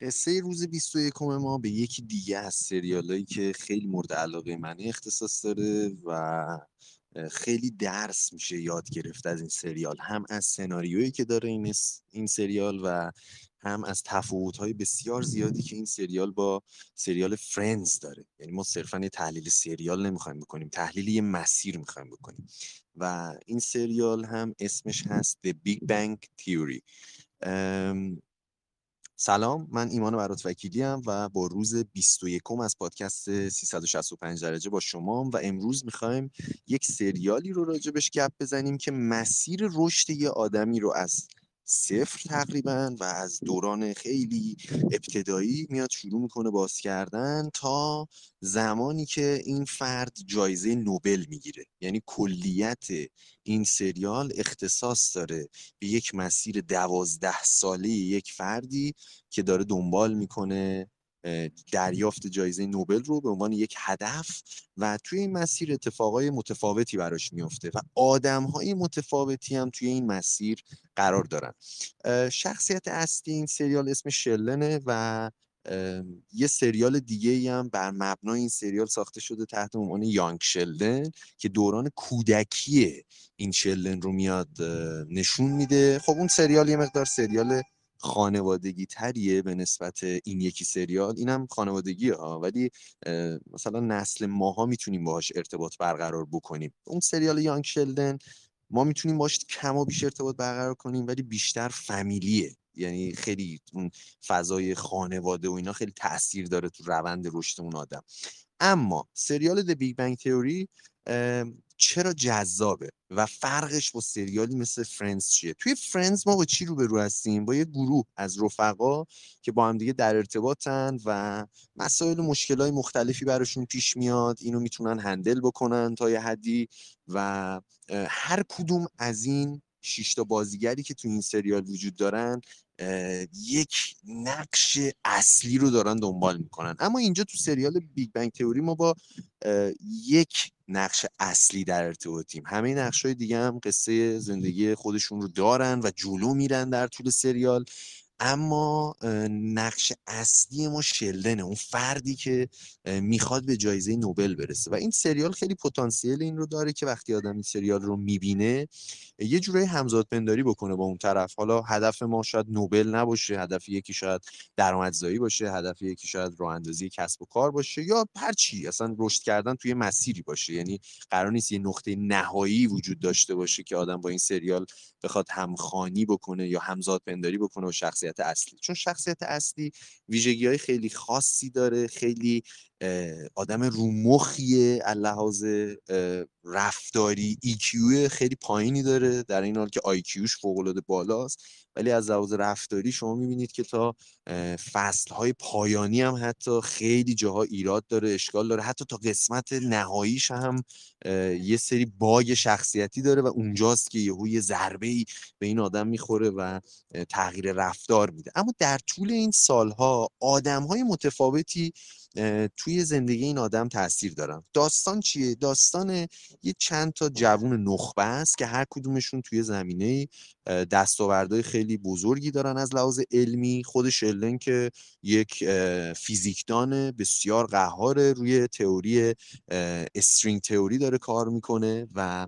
قصه روز 21 ما به یکی دیگه از سریالایی که خیلی مورد علاقه منه اختصاص داره و خیلی درس میشه یاد گرفت از این سریال هم از سناریویی که داره این, این سریال و هم از تفاوت‌های بسیار زیادی که این سریال با سریال فرنز داره یعنی ما صرفا یه تحلیل سریال نمیخوایم بکنیم تحلیل یه مسیر میخوایم بکنیم و این سریال هم اسمش هست The Big Bang Theory سلام من ایمان برات وکیلی ام و با روز 21 از پادکست 365 درجه با شما و امروز میخوایم یک سریالی رو راجبش گپ بزنیم که مسیر رشد یه آدمی رو از صفر تقریبا و از دوران خیلی ابتدایی میاد شروع میکنه باز کردن تا زمانی که این فرد جایزه نوبل میگیره یعنی کلیت این سریال اختصاص داره به یک مسیر دوازده ساله یک فردی که داره دنبال میکنه دریافت جایزه نوبل رو به عنوان یک هدف و توی این مسیر اتفاقای متفاوتی براش میفته و آدمهای متفاوتی هم توی این مسیر قرار دارن شخصیت اصلی این سریال اسم شلنه و یه سریال دیگه ای هم بر مبنای این سریال ساخته شده تحت عنوان یانگ شلدن که دوران کودکی این شلن رو میاد نشون میده خب اون سریال یه مقدار سریال خانوادگی تریه به نسبت این یکی سریال اینم خانوادگی ها ولی مثلا نسل ماها میتونیم باهاش ارتباط برقرار بکنیم اون سریال یانگ شلدن ما میتونیم باش کم و بیش ارتباط برقرار کنیم ولی بیشتر فمیلیه یعنی خیلی اون فضای خانواده و اینا خیلی تاثیر داره تو روند رشد اون آدم اما سریال د بیگ بنگ تئوری چرا جذابه و فرقش با سریالی مثل فرندز چیه توی فرندز ما با چی روبرو هستیم با یه گروه از رفقا که با هم دیگه در ارتباطن و مسائل و مشکلات مختلفی براشون پیش میاد اینو میتونن هندل بکنن تا یه حدی و هر کدوم از این شش تا بازیگری که تو این سریال وجود دارن یک نقش اصلی رو دارن دنبال میکنن اما اینجا تو سریال بیگ بنگ تئوری ما با یک نقش اصلی در ارتباطیم همه نقش های دیگه هم قصه زندگی خودشون رو دارن و جلو میرن در طول سریال اما نقش اصلی ما شلدنه اون فردی که میخواد به جایزه نوبل برسه و این سریال خیلی پتانسیل این رو داره که وقتی آدم این سریال رو میبینه یه جورای همزادپنداری بکنه با اون طرف حالا هدف ما شاید نوبل نباشه هدف یکی شاید درآمدزایی باشه هدف یکی شاید راه کسب و کار باشه یا هر اصلا رشد کردن توی مسیری باشه یعنی قرار نیست یه نقطه نهایی وجود داشته باشه که آدم با این سریال بخواد همخانی بکنه یا همزادپنداری بکنه و شخصی شخصیت اصلی چون شخصیت اصلی ویژگی های خیلی خاصی داره خیلی آدم رومخیه لحاظ رفتاری ایکیو خیلی پایینی داره در این حال که آیکیوش فوقالعاده بالاست ولی از لحاظ رفتاری شما میبینید که تا فصلهای پایانی هم حتی خیلی جاها ایراد داره اشکال داره حتی تا قسمت نهاییش هم یه سری باگ شخصیتی داره و اونجاست که یهو یه ضربه ای به این آدم میخوره و تغییر رفتار میده اما در طول این سالها آدمهای متفاوتی توی زندگی این آدم تاثیر دارن داستان چیه داستان یه چند تا جوون نخبه است که هر کدومشون توی زمینه دستاوردهای خیلی بزرگی دارن از لحاظ علمی خود شلن که یک فیزیکدان بسیار قهار روی تئوری استرینگ تئوری داره کار میکنه و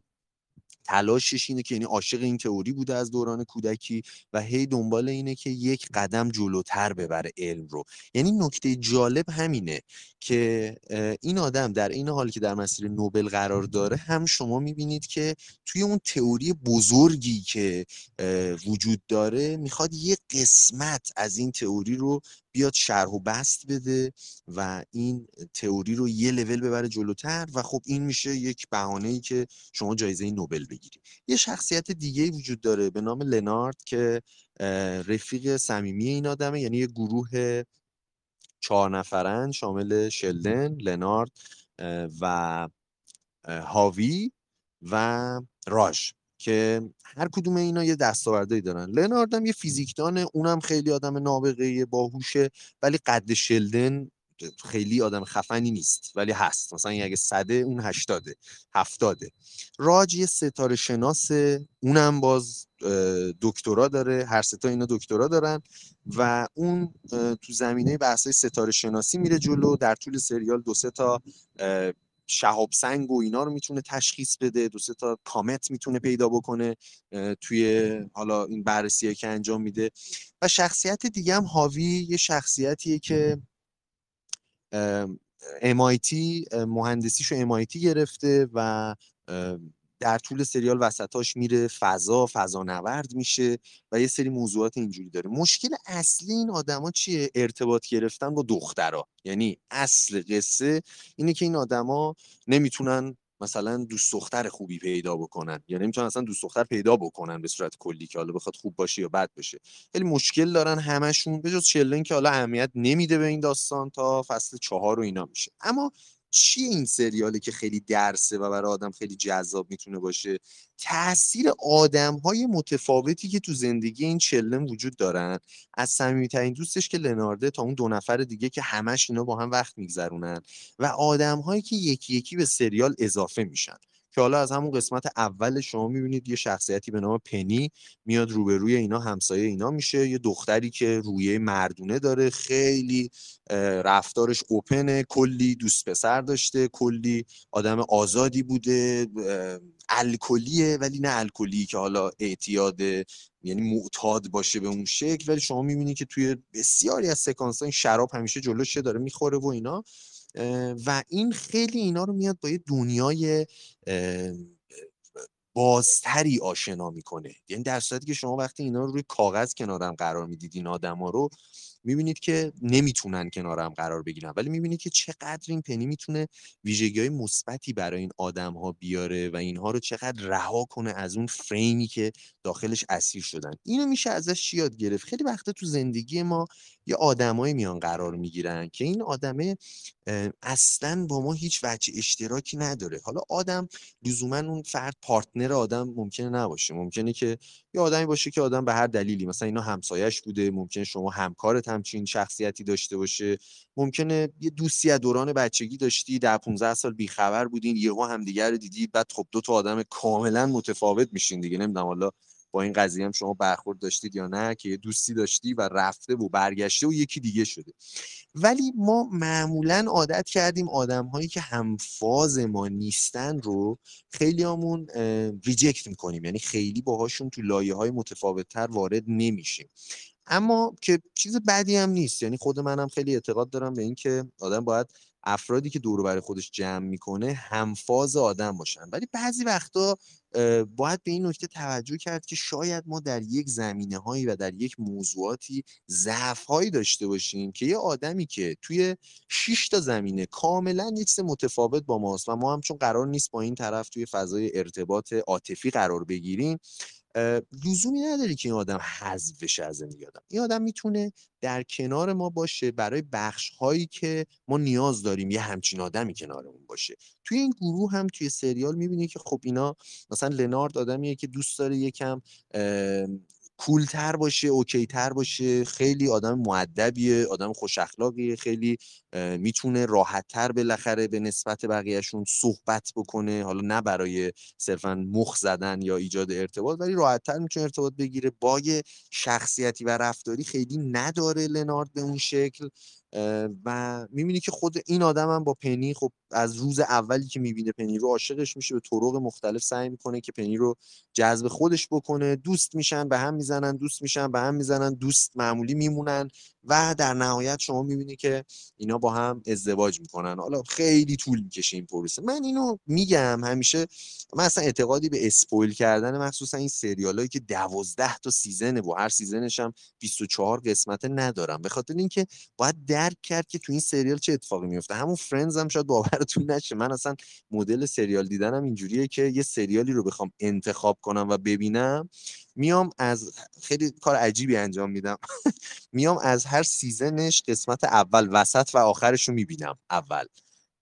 تلاشش اینه که یعنی عاشق این تئوری بوده از دوران کودکی و هی دنبال اینه که یک قدم جلوتر ببره علم رو یعنی نکته جالب همینه که این آدم در این حال که در مسیر نوبل قرار داره هم شما میبینید که توی اون تئوری بزرگی که وجود داره میخواد یه قسمت از این تئوری رو بیاد شرح و بست بده و این تئوری رو یه لول ببره جلوتر و خب این میشه یک بهانه ای که شما جایزه نوبل بگیرید. یه شخصیت دیگه وجود داره به نام لنارد که رفیق صمیمی این آدمه یعنی یه گروه چهار نفرن شامل شلدن، لنارد و هاوی و راش که هر کدوم اینا یه دستاوردی دارن لنارد هم یه فیزیکدانه اونم خیلی آدم نابغه باهوشه ولی قد شلدن خیلی آدم خفنی نیست ولی هست مثلا اگه صده اون هشتاده هفتاده راج یه ستاره شناس اونم باز دکترا داره هر ستا اینا دکترا دارن و اون تو زمینه بحثای ستاره شناسی میره جلو در طول سریال دو سه تا شهاب سنگ و اینا رو میتونه تشخیص بده دو سه تا کامت میتونه پیدا بکنه توی حالا این بررسی که انجام میده و شخصیت دیگه هم هاوی یه شخصیتیه که MIT مهندسیشو MIT گرفته و در طول سریال وسطاش میره فضا فضا نورد میشه و یه سری موضوعات اینجوری داره مشکل اصلی این آدما چیه ارتباط گرفتن با دخترها یعنی اصل قصه اینه که این آدما نمیتونن مثلا دوست دختر خوبی پیدا بکنن یا نمیتونن اصلا دوست دختر پیدا بکنن به صورت کلی که حالا بخواد خوب باشه یا بد بشه خیلی مشکل دارن همشون به جز که حالا اهمیت نمیده به این داستان تا فصل چهار و اینا میشه اما چی این سریاله که خیلی درسه و برای آدم خیلی جذاب میتونه باشه تاثیر آدم های متفاوتی که تو زندگی این چلم وجود دارن از صمیمیترین دوستش که لنارده تا اون دو نفر دیگه که همش اینا با هم وقت میگذرونن و آدم هایی که یکی یکی به سریال اضافه میشن که حالا از همون قسمت اول شما میبینید یه شخصیتی به نام پنی میاد روبروی اینا همسایه اینا میشه یه دختری که رویه مردونه داره خیلی رفتارش اوپنه کلی دوست پسر داشته کلی آدم آزادی بوده الکلیه ولی نه الکلی که حالا اعتیاد یعنی معتاد باشه به اون شکل ولی شما میبینید که توی بسیاری از سکانس این شراب همیشه جلوشه داره میخوره و اینا و این خیلی اینا رو میاد با یه دنیای بازتری آشنا میکنه یعنی در صورتی که شما وقتی اینا رو روی کاغذ کنارم قرار میدید این آدما رو میبینید که نمیتونن کنارم قرار بگیرن ولی میبینید که چقدر این پنی میتونه ویژگی های مثبتی برای این آدم ها بیاره و اینها رو چقدر رها کنه از اون فریمی که داخلش اسیر شدن اینو میشه ازش یاد گرفت خیلی وقتا تو زندگی ما یه آدمایی میان قرار میگیرن که این آدمه اصلا با ما هیچ وجه اشتراکی نداره حالا آدم لزوما اون فرد پارتنر آدم ممکنه نباشه ممکنه که یه آدمی باشه که آدم به هر دلیلی مثلا اینا همسایش بوده ممکنه شما همکارت همچین شخصیتی داشته باشه ممکنه یه دوستی از دوران بچگی داشتی در 15 سال بیخبر بودین یهو همدیگه رو دیدی بعد خب دو تا آدم کاملا متفاوت میشین دیگه نمیدونم حالا با این قضیه هم شما برخورد داشتید یا نه که یه دوستی داشتی و رفته و برگشته و یکی دیگه شده ولی ما معمولا عادت کردیم آدم هایی که همفاز ما نیستن رو خیلی همون ریجکت میکنیم یعنی خیلی باهاشون تو لایه های متفاوتتر وارد نمیشیم اما که چیز بدی هم نیست یعنی خود منم خیلی اعتقاد دارم به اینکه آدم باید افرادی که دور برای خودش جمع میکنه همفاز آدم باشن ولی بعضی وقتا باید به این نکته توجه کرد که شاید ما در یک زمینه هایی و در یک موضوعاتی ضعف هایی داشته باشیم که یه آدمی که توی 6 تا زمینه کاملا چیز متفاوت با ماست و ما هم چون قرار نیست با این طرف توی فضای ارتباط عاطفی قرار بگیریم لزومی نداری که این آدم حذف بشه از زندگی آدم این آدم میتونه در کنار ما باشه برای بخش هایی که ما نیاز داریم یه همچین آدمی کنارمون باشه توی این گروه هم توی سریال میبینی که خب اینا مثلا لنارد آدمیه که دوست داره یکم کولتر باشه اوکی تر باشه خیلی آدم معدبیه آدم خوش اخلاقیه خیلی میتونه راحت تر بالاخره به نسبت بقیهشون صحبت بکنه حالا نه برای صرفا مخ زدن یا ایجاد ارتباط ولی راحت تر میتونه ارتباط بگیره با شخصیتی و رفتاری خیلی نداره لنارد به اون شکل و میبینی که خود این آدم هم با پنی خب از روز اولی که میبینه پنی رو عاشقش میشه به طرق مختلف سعی میکنه که پنی رو جذب خودش بکنه دوست میشن به هم میزنن دوست میشن به هم میزنن دوست معمولی میمونن و در نهایت شما میبینی که اینا با هم ازدواج میکنن حالا خیلی طول میکشه این پروسه من اینو میگم همیشه من اصلا اعتقادی به اسپویل کردن مخصوصا این سریالایی که دوازده تا سیزنه و هر سیزنش هم 24 قسمت ندارم به خاطر اینکه باید درک کرد که تو این سریال چه اتفاقی میفته همون فرندز هم شاید باورتون نشه من اصلا مدل سریال دیدنم اینجوریه که یه سریالی رو بخوام انتخاب کنم و ببینم میام از خیلی کار عجیبی انجام میدم میام از هر سیزنش قسمت اول وسط و آخرش رو میبینم اول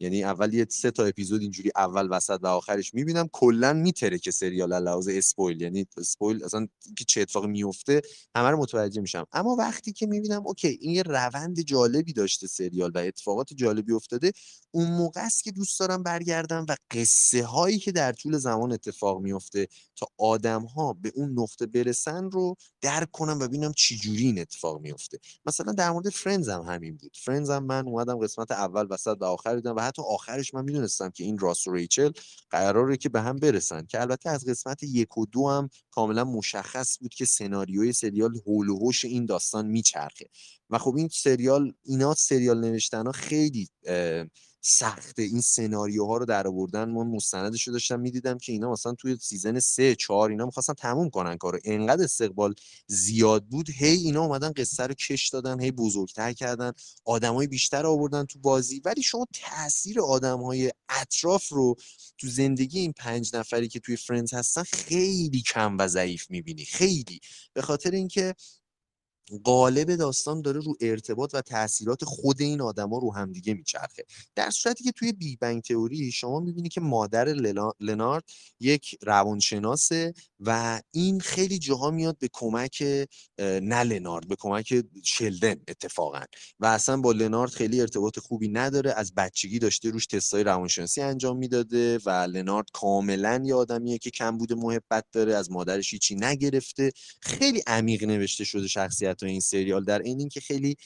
یعنی اول یه سه تا اپیزود اینجوری اول وسط و آخرش میبینم کلا میتره که سریال لحاظ اسپویل یعنی اسپویل اصلا که چه اتفاقی میفته همه رو متوجه میشم اما وقتی که میبینم اوکی این یه روند جالبی داشته سریال و اتفاقات جالبی افتاده اون موقع است که دوست دارم برگردم و قصه هایی که در طول زمان اتفاق میفته تا آدم ها به اون نقطه برسن رو درک کنم و ببینم جوری این اتفاق میفته مثلا در مورد فرندز هم همین بود فرندز هم من اومدم قسمت اول وسط و آخر دیدم و حتی آخرش من میدونستم که این راست و ریچل قراره که به هم برسن که البته از قسمت یک و دو هم کاملا مشخص بود که سناریوی سریال هول این داستان میچرخه و خب این سریال اینا سریال نوشتن ها خیلی سخته این سناریوها رو در آوردن من مستندش رو داشتم میدیدم که اینا مثلا توی سیزن سه چهار اینا میخواستن تموم کنن کارو انقدر استقبال زیاد بود هی اینا اومدن قصه رو کش دادن هی بزرگتر کردن آدمای بیشتر آوردن تو بازی ولی شما تاثیر آدمهای اطراف رو تو زندگی این پنج نفری که توی فرنز هستن خیلی کم و ضعیف میبینی خیلی به خاطر اینکه قالب داستان داره رو ارتباط و تاثیرات خود این آدما رو همدیگه میچرخه در صورتی که توی بی بنگ تئوری شما میبینی که مادر لنارد یک روانشناسه و این خیلی جاها میاد به کمک نه لنارد به کمک شلدن اتفاقا و اصلا با لنارد خیلی ارتباط خوبی نداره از بچگی داشته روش تستای روانشناسی انجام میداده و لنارد کاملا یه آدمیه که کم بوده محبت داره از مادرش هیچی نگرفته خیلی عمیق نوشته شده شخصیت حتی این سریال در این اینکه خیلی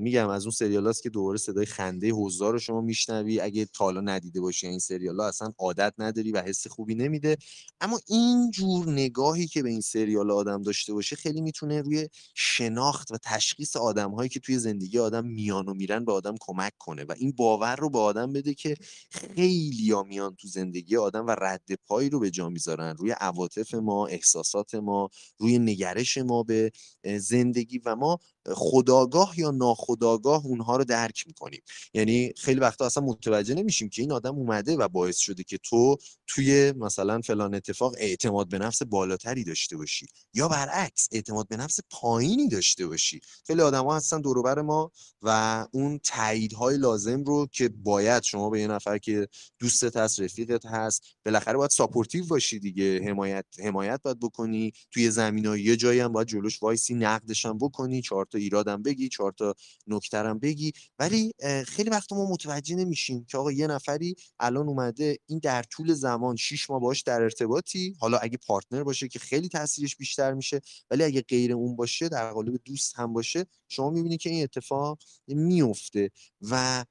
میگم از اون سریال که دوباره صدای خنده حضار رو شما میشنوی اگه تالا ندیده باشی این سریال ها اصلا عادت نداری و حس خوبی نمیده اما این جور نگاهی که به این سریال آدم داشته باشه خیلی میتونه روی شناخت و تشخیص آدم هایی که توی زندگی آدم میان و میرن به آدم کمک کنه و این باور رو به آدم بده که خیلی یا میان تو زندگی آدم و رد پای رو به جا میذارن روی عواطف ما احساسات ما روی نگرش ما به زندگی زندگی و ما خداگاه یا ناخداگاه اونها رو درک میکنیم یعنی خیلی وقتا اصلا متوجه نمیشیم که این آدم اومده و باعث شده که تو توی مثلا فلان اتفاق اعتماد به نفس بالاتری داشته باشی یا برعکس اعتماد به نفس پایینی داشته باشی خیلی ها هستن دور ما و اون تاییدهای لازم رو که باید شما به یه نفر که دوستت هست رفیقت هست بالاخره باید ساپورتیو باشی دیگه حمایت حمایت باید بکنی توی زمینا یه جایی هم باید جلوش وایسی نقدش هم بکنی چارت ایرادم بگی چهار تا نکترم بگی ولی خیلی وقت ما متوجه نمیشیم که آقا یه نفری الان اومده این در طول زمان شیش ماه باش در ارتباطی حالا اگه پارتنر باشه که خیلی تاثیرش بیشتر میشه ولی اگه غیر اون باشه در قالب دوست هم باشه شما میبینی که این اتفاق میفته و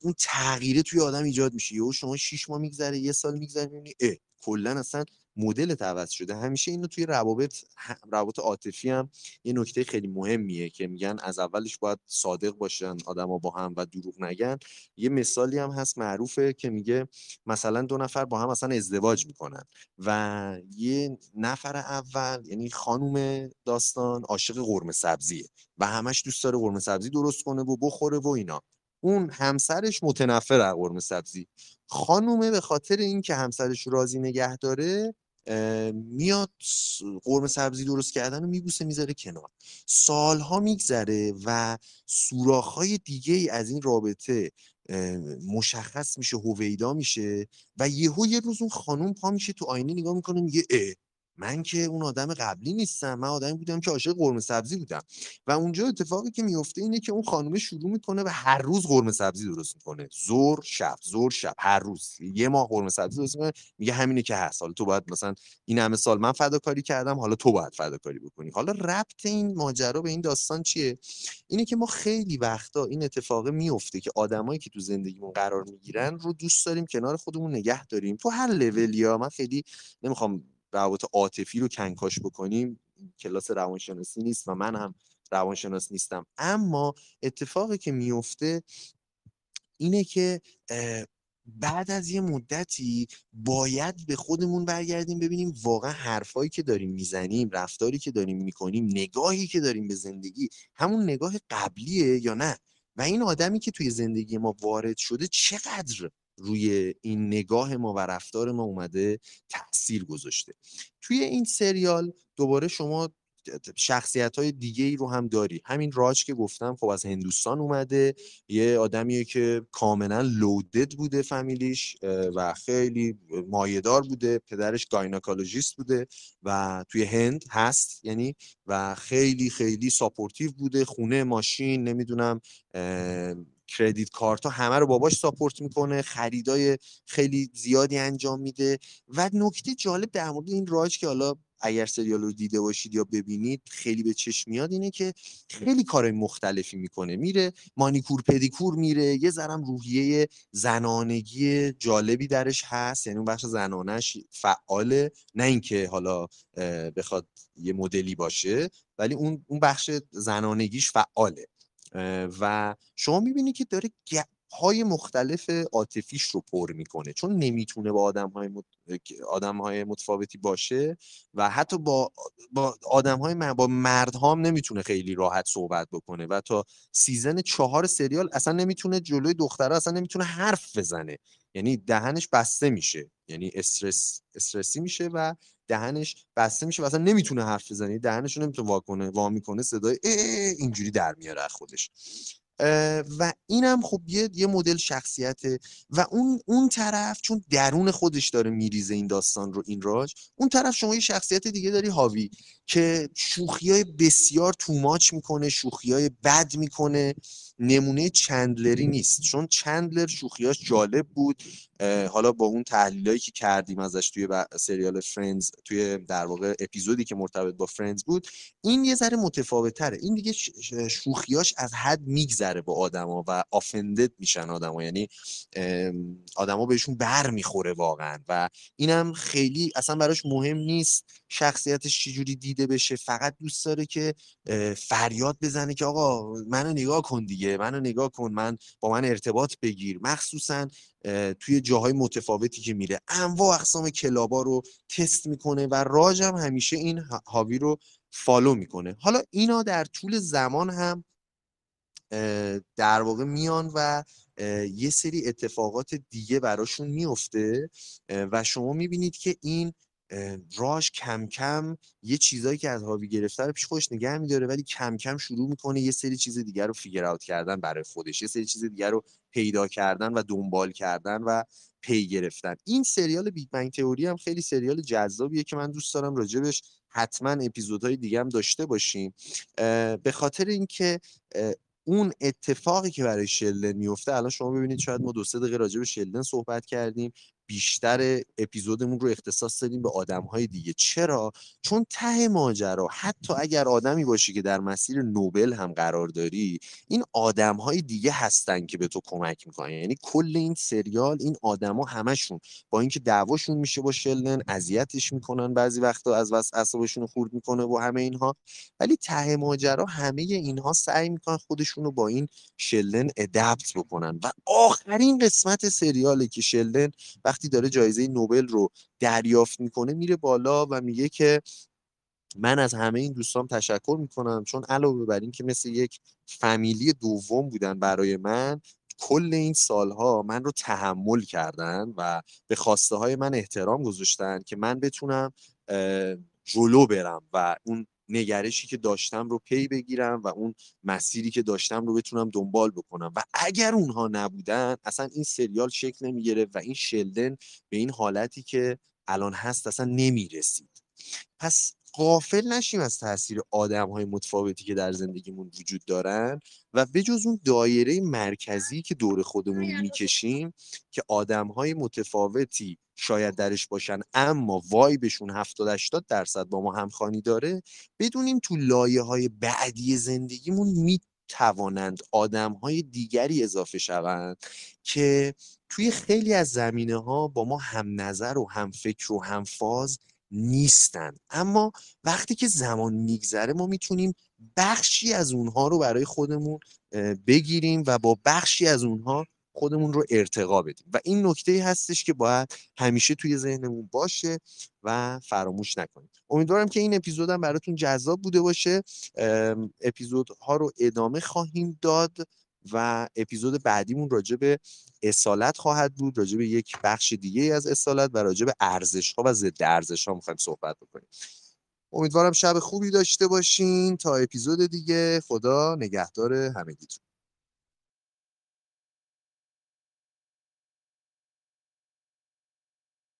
اون تغییره توی آدم ایجاد میشه یهو شما شیش ماه میگذره یه سال میگذره میبینی کلا اصلا مدل عوض شده همیشه اینو توی روابط روابط عاطفی هم یه نکته خیلی مهمیه که میگن از اولش باید صادق باشن آدما با هم و دروغ نگن یه مثالی هم هست معروفه که میگه مثلا دو نفر با هم اصلا ازدواج میکنن و یه نفر اول یعنی خانم داستان عاشق قرمه سبزیه و همش دوست داره قرمه سبزی درست کنه و بخوره و اینا اون همسرش متنفر از قرمه سبزی خانومه به خاطر اینکه همسرش راضی نگه داره میاد قرم سبزی درست کردن رو میبوسه میذاره کنار سالها میگذره و سوراخهای دیگه ای از این رابطه مشخص میشه هویدا میشه و یهو یه روز اون خانوم پا میشه تو آینه نگاه میکنه میگه من که اون آدم قبلی نیستم من آدمی بودم که عاشق قرمه سبزی بودم و اونجا اتفاقی که میفته اینه که اون خانم شروع میکنه و هر روز قرمه سبزی درست میکنه زور شب زور شب هر روز یه ماه قرمه سبزی درست میکنه میگه همینه که هست حالا تو باید مثلا این همه سال من فداکاری کردم حالا تو باید فداکاری بکنی حالا ربط این ماجرا به این داستان چیه اینه که ما خیلی وقتا این اتفاق میفته که آدمایی که تو زندگیمون قرار میگیرن رو دوست داریم کنار خودمون نگه داریم تو هر لولی من خیلی نمیخوام روابط عاطفی رو کنکاش بکنیم کلاس روانشناسی نیست و من هم روانشناس نیستم اما اتفاقی که میفته اینه که بعد از یه مدتی باید به خودمون برگردیم ببینیم واقعا حرفایی که داریم میزنیم رفتاری که داریم میکنیم نگاهی که داریم به زندگی همون نگاه قبلیه یا نه و این آدمی که توی زندگی ما وارد شده چقدر روی این نگاه ما و رفتار ما اومده تاثیر گذاشته توی این سریال دوباره شما شخصیت های دیگه ای رو هم داری همین راج که گفتم خب از هندوستان اومده یه آدمیه که کاملا لودد بوده فامیلیش و خیلی مایدار بوده پدرش گایناکالوجیست بوده و توی هند هست یعنی و خیلی خیلی ساپورتیو بوده خونه ماشین نمیدونم کردیت کارت ها همه رو باباش ساپورت میکنه خریدای خیلی زیادی انجام میده و نکته جالب در مورد این راج که حالا اگر سریال رو دیده باشید یا ببینید خیلی به چشم میاد اینه که خیلی کارهای مختلفی میکنه میره مانیکور پدیکور میره یه ذرم روحیه زنانگی جالبی درش هست یعنی اون بخش زنانش فعاله نه اینکه حالا بخواد یه مدلی باشه ولی اون اون بخش زنانگیش فعاله و شما میبینی که داره های مختلف عاطفیش رو پر میکنه چون نمیتونه با آدم های, آدم های متفاوتی باشه و حتی با, با آدم های با مرد هم نمیتونه خیلی راحت صحبت بکنه و تا سیزن چهار سریال اصلا نمیتونه جلوی دختره اصلا نمیتونه حرف بزنه یعنی دهنش بسته میشه یعنی استرس استرسی میشه و دهنش بسته میشه و اصلا نمیتونه حرف بزنه یعنی دهنش رو نمیتونه کنه وا میکنه صدای اینجوری در میاره خودش و اینم خب یه یه مدل شخصیت و اون اون طرف چون درون خودش داره میریزه این داستان رو این راج اون طرف شما یه شخصیت دیگه داری هاوی که شوخی های بسیار توماچ میکنه شوخی های بد میکنه نمونه چندلری نیست چون چندلر شوخیاش جالب بود حالا با اون تحلیلایی که کردیم ازش توی سریال فرندز توی در واقع اپیزودی که مرتبط با فرندز بود این یه ذره متفاوت تره این دیگه شوخیاش از حد میگذره و به آدما و آفندد میشن آدما یعنی آدما بهشون بر میخوره واقعا و اینم خیلی اصلا براش مهم نیست شخصیتش چجوری دیده بشه فقط دوست داره که فریاد بزنه که آقا منو نگاه کن دیگه منو نگاه کن من با من ارتباط بگیر مخصوصا توی جاهای متفاوتی که میره انواع اقسام کلابا رو تست میکنه و راجم همیشه این هاوی رو فالو میکنه حالا اینا در طول زمان هم در واقع میان و یه سری اتفاقات دیگه براشون میفته و شما میبینید که این راش کم کم یه چیزایی که از هاوی گرفته رو پیش خودش نگه میداره ولی کم کم شروع میکنه یه سری چیز دیگر رو فیگر اوت کردن برای خودش یه سری چیز دیگر رو پیدا کردن و دنبال کردن و پی گرفتن این سریال بیگ بنگ تئوری هم خیلی سریال جذابیه که من دوست دارم راجبش حتما اپیزودهای دیگه هم داشته باشیم به خاطر اینکه اون اتفاقی که برای شلدن میفته الان شما ببینید شاید ما دو سه دقیقه راجع به شلدن صحبت کردیم بیشتر اپیزودمون رو اختصاص دادیم به های دیگه چرا چون ته ماجرا حتی اگر آدمی باشی که در مسیر نوبل هم قرار داری این های دیگه هستن که به تو کمک میکنن یعنی کل این سریال این آدما همشون با اینکه دعواشون میشه با شلدن اذیتش میکنن بعضی وقتا از وس اعصابشون خورد میکنه با همه اینها ولی ته ماجرا همه اینها سعی میکنن خودشون رو با این شلدن ادپت بکنن و آخرین قسمت سریاله که شلدن و وقتی داره جایزه نوبل رو دریافت میکنه میره بالا و میگه که من از همه این دوستان تشکر میکنم چون علاوه بر این که مثل یک فامیلی دوم بودن برای من کل این سالها من رو تحمل کردن و به خواسته های من احترام گذاشتن که من بتونم جلو برم و اون نگرشی که داشتم رو پی بگیرم و اون مسیری که داشتم رو بتونم دنبال بکنم و اگر اونها نبودن اصلا این سریال شکل نمیگیره و این شلدن به این حالتی که الان هست اصلا نمیرسید پس قافل نشیم از تاثیر آدم های متفاوتی که در زندگیمون وجود دارن و بجز اون دایره مرکزی که دور خودمون میکشیم که آدم های متفاوتی شاید درش باشن اما وایبشون 70 80 درصد با ما همخوانی داره بدونیم تو لایه های بعدی زندگیمون می توانند آدم های دیگری اضافه شوند که توی خیلی از زمینه ها با ما هم نظر و هم فکر و هم فاز نیستن اما وقتی که زمان میگذره ما میتونیم بخشی از اونها رو برای خودمون بگیریم و با بخشی از اونها خودمون رو ارتقا بدیم و این نکته هستش که باید همیشه توی ذهنمون باشه و فراموش نکنیم امیدوارم که این اپیزود براتون جذاب بوده باشه اپیزود ها رو ادامه خواهیم داد و اپیزود بعدیمون راجع به اصالت خواهد بود راجع به یک بخش دیگه از اصالت و راجع به ارزش ها و ضد ارزش ها میخوایم صحبت بکنیم امیدوارم شب خوبی داشته باشین تا اپیزود دیگه خدا نگهدار همگیتون